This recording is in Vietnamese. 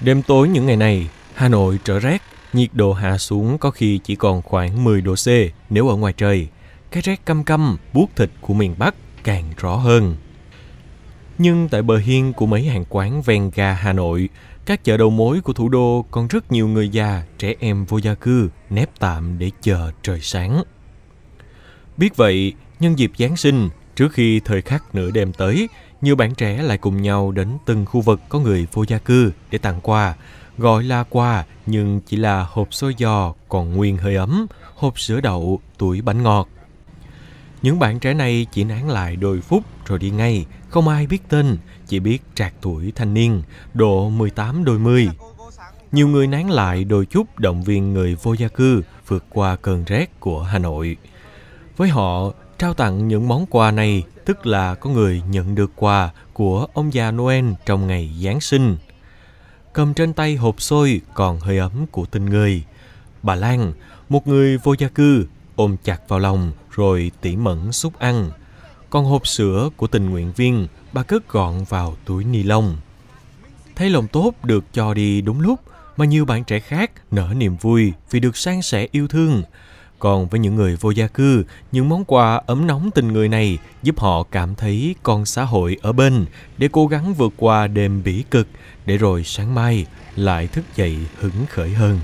Đêm tối những ngày này, Hà Nội trở rét, nhiệt độ hạ xuống có khi chỉ còn khoảng 10 độ C nếu ở ngoài trời. Cái rét căm căm, buốt thịt của miền Bắc càng rõ hơn. Nhưng tại bờ hiên của mấy hàng quán ven ga Hà Nội, các chợ đầu mối của thủ đô còn rất nhiều người già, trẻ em vô gia cư nép tạm để chờ trời sáng. Biết vậy, nhân dịp Giáng sinh, trước khi thời khắc nửa đêm tới, nhiều bạn trẻ lại cùng nhau đến từng khu vực có người vô gia cư để tặng quà. Gọi là quà nhưng chỉ là hộp xôi giò còn nguyên hơi ấm, hộp sữa đậu, tuổi bánh ngọt. Những bạn trẻ này chỉ nán lại đôi phút rồi đi ngay, không ai biết tên, chỉ biết trạc tuổi thanh niên, độ 18 đôi mươi. Nhiều người nán lại đôi chút động viên người vô gia cư vượt qua cơn rét của Hà Nội. Với họ, Trao tặng những món quà này tức là có người nhận được quà của ông già Noel trong ngày Giáng sinh. Cầm trên tay hộp xôi còn hơi ấm của tình người. Bà Lan, một người vô gia cư, ôm chặt vào lòng rồi tỉ mẩn xúc ăn. Còn hộp sữa của tình nguyện viên, bà cất gọn vào túi ni lông. Thấy lòng tốt được cho đi đúng lúc mà nhiều bạn trẻ khác nở niềm vui vì được san sẻ yêu thương. Còn với những người vô gia cư, những món quà ấm nóng tình người này giúp họ cảm thấy con xã hội ở bên để cố gắng vượt qua đêm bỉ cực để rồi sáng mai lại thức dậy hứng khởi hơn.